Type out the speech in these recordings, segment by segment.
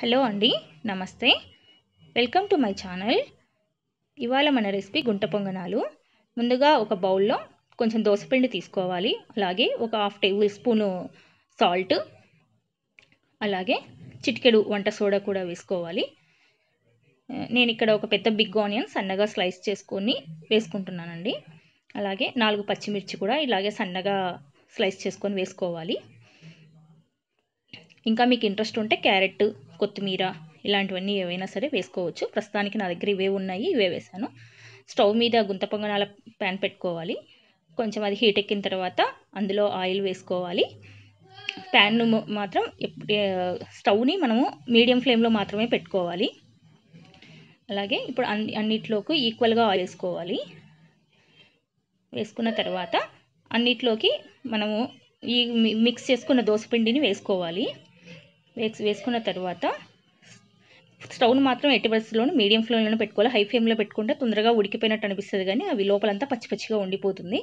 hello అండి నమస్తే welcome to my channel ఇవాళ మన రెసిపీ గుంట పొంగనాలు ముందుగా ఒక బౌల్లో కొంచెం దోశపిండి తీసుకోవాలి అలాగే ఒక హాఫ్ టేబుల్ స్పూను సాల్ట్ అలాగే చిటికెడు వంట సోడా కూడా వేసుకోవాలి నేను ఇక్కడ ఒక పెద్ద బిగ్ ఆనియన్ సన్నగా స్లైస్ చేసుకొని వేసుకుంటున్నానండి అలాగే నాలుగు పచ్చిమిర్చి కూడా ఇలాగే సన్నగా స్లైస్ చేసుకొని వేసుకోవాలి ఇంకా మీకు ఇంట్రెస్ట్ ఉంటే క్యారెట్ కొత్తిమీర ఇలాంటివన్నీ ఏవైనా సరే వేసుకోవచ్చు ప్రస్తుతానికి నా దగ్గర ఇవే ఉన్నాయి ఇవే వేసాను స్టవ్ మీద గుంత పొంగనాల ప్యాన్ పెట్టుకోవాలి కొంచెం అది హీట్ ఎక్కిన తర్వాత అందులో ఆయిల్ వేసుకోవాలి ప్యాన్ను మాత్రం స్టవ్ని మనము మీడియం ఫ్లేమ్లో మాత్రమే పెట్టుకోవాలి అలాగే ఇప్పుడు అన్ని అన్నిట్లోకి ఈక్వల్గా ఆయిల్ వేసుకోవాలి వేసుకున్న తర్వాత అన్నిట్లోకి మనము ఈ మిక్స్ చేసుకున్న దోశ పిండిని వేసుకోవాలి వేసి వేసుకున్న తర్వాత స్టవ్ను మాత్రం ఎట్టి పరిస్థితుల్లోనూ మీడియం ఫ్లేమ్లోనే పెట్టుకోవాలి హై ఫ్లేమ్లో పెట్టుకుంటే తొందరగా ఉడికిపోయినట్టు అనిపిస్తుంది కానీ అవి లోపలంతా పచ్చి పచ్చిగా ఉండిపోతుంది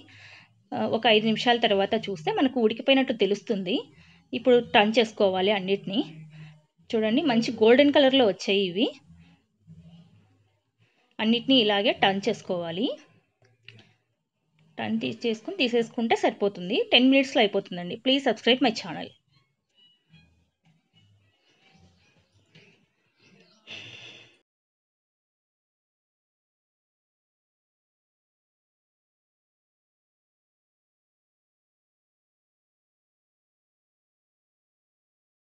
ఒక ఐదు నిమిషాల తర్వాత చూస్తే మనకు ఉడికిపోయినట్టు తెలుస్తుంది ఇప్పుడు టర్న్ చేసుకోవాలి అన్నిటినీ చూడండి మంచి గోల్డెన్ కలర్లో వచ్చాయి ఇవి అన్నిటినీ ఇలాగే టర్న్ చేసుకోవాలి టర్న్ తీసి చేసుకుని తీసేసుకుంటే సరిపోతుంది టెన్ మినిట్స్లో అయిపోతుందండి ప్లీజ్ సబ్స్క్రైబ్ మై ఛానల్